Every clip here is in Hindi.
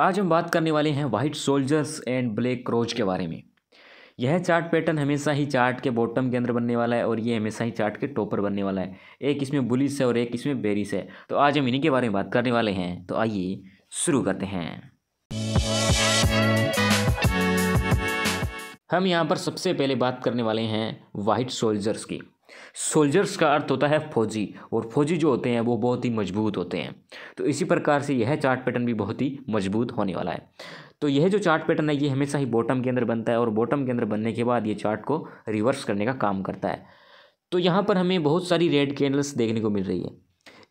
आज हम बात करने वाले हैं white soldiers and black crows के बारे में यह चार्ट पैटर्न हमेशा ही चार्ट के बॉटम के अंदर बनने वाला है और ये हमेशा ही चार्ट के टॉपर बनने वाला है एक इसमें बुलिस है और एक इसमें बेरिस है तो आज हम इन्हीं के बारे में बात करने वाले हैं तो आइए शुरू करते हैं हम यहाँ पर सबसे पहले बात करने वाले हैं वाइट सोल्जर्स की सोल्जर्स का अर्थ होता है फौजी और फौजी जो होते हैं वो बहुत ही मजबूत होते हैं तो इसी प्रकार से यह चार्ट पैटर्न भी बहुत ही मजबूत होने वाला है तो यह जो चार्ट पैटर्न है ये हमेशा ही बॉटम के अंदर बनता है और बॉटम के अंदर बनने के बाद ये चार्ट को रिवर्स करने का काम करता है तो यहाँ पर हमें बहुत सारी रेड कैंडल्स देखने को मिल रही है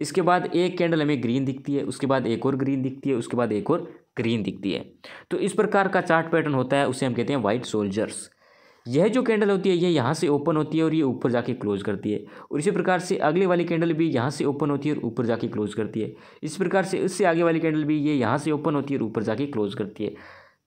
इसके बाद एक कैंडल हमें ग्रीन दिखती है उसके बाद एक और ग्रीन दिखती है उसके बाद एक और ग्रीन दिखती है तो इस प्रकार का चार्ट पैटर्न होता है उसे हम कहते हैं वाइट सोल्जर्स यह जो कैंडल होती है यह यहाँ से ओपन होती है और ये ऊपर जाके क्लोज करती है और इसी प्रकार से अगले वाली कैंडल भी यहाँ से ओपन होती है और ऊपर जाके क्लोज करती है इस प्रकार से इससे आगे वाली कैंडल भी ये यहाँ से ओपन होती है और ऊपर जाके क्लोज करती है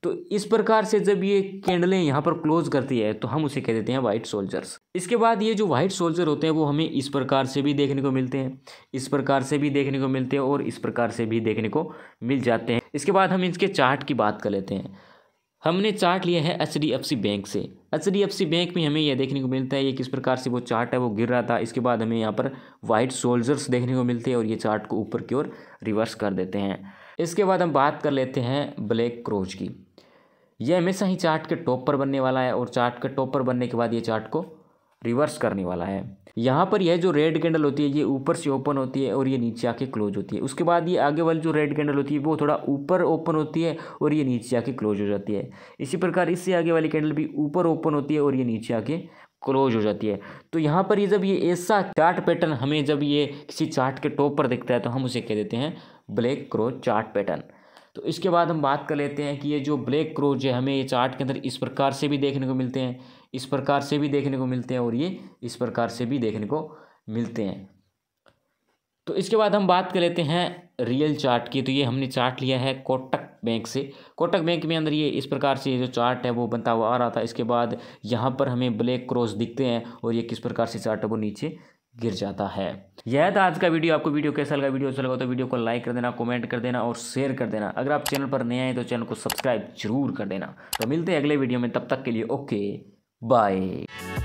तो इस प्रकार से जब ये कैंडलें यहाँ पर क्लोज करती है तो हम उसे कह देते हैं वाइट सोल्जर्स इसके बाद ये जो वाइट सोल्जर होते हैं वो हमें इस प्रकार से भी देखने को मिलते हैं इस प्रकार से भी देखने को मिलते हैं और इस प्रकार से भी देखने को मिल जाते हैं इसके बाद हम इसके चार्ट की बात कर लेते हैं हमने चार्ट लिया है H D F C bank से H D F C bank में हमें यह देखने को मिलता है ये किस प्रकार से वो चार्ट है वो गिर रहा था इसके बाद हमें यहाँ पर वाइट सोल्जर्स देखने को मिलते हैं और ये चार्ट को ऊपर की ओर रिवर्स कर देते हैं इसके बाद हम बात कर लेते हैं ब्लैक क्रोज की यह हमेशा ही चार्ट के टॉप पर बनने वाला है और चार्ट के टॉप पर बनने के बाद ये चार्ट को रिवर्स करने वाला है यहाँ पर यह जो रेड कैंडल होती है ये ऊपर से ओपन होती है और ये नीचे आके क्लोज होती है उसके बाद ये आगे वाली जो रेड कैंडल होती है वो थोड़ा ऊपर ओपन होती है और ये नीचे आके क्लोज हो जाती है इसी प्रकार इससे आगे वाली कैंडल भी ऊपर ओपन होती है और ये नीचे आके क्लोज हो जाती है तो यहाँ पर ये जब ये ऐसा चार्ट पैटर्न हमें जब ये किसी चार्ट के टॉप पर दिखता है तो हम उसे कह देते हैं ब्लैक क्रो चार्ट पैटर्न तो इसके बाद हम बात कर लेते हैं कि ये जो ब्लैक क्रोज है हमें ये चार्ट के अंदर इस प्रकार से भी देखने को मिलते हैं इस प्रकार से भी देखने को मिलते हैं और ये इस प्रकार से भी देखने को मिलते हैं तो इसके बाद हम बात कर लेते हैं रियल चार्ट की तो ये हमने चार्ट लिया है कोटक बैंक से कोटक बैंक में अंदर ये इस प्रकार से जो चार्ट है वो बनता हुआ आ रहा था इसके बाद यहाँ पर हमें ब्लैक क्रॉस दिखते हैं और ये किस प्रकार से चार्ट है वो नीचे गिर जाता है यह था आज का वीडियो आपको वीडियो कैसा लगा वीडियो अच्छा लगा तो वीडियो को लाइक कर देना कमेंट कर देना और शेयर कर देना अगर आप चैनल पर नए आए तो चैनल को सब्सक्राइब जरूर कर देना तो मिलते हैं अगले वीडियो में तब तक के लिए ओके बाय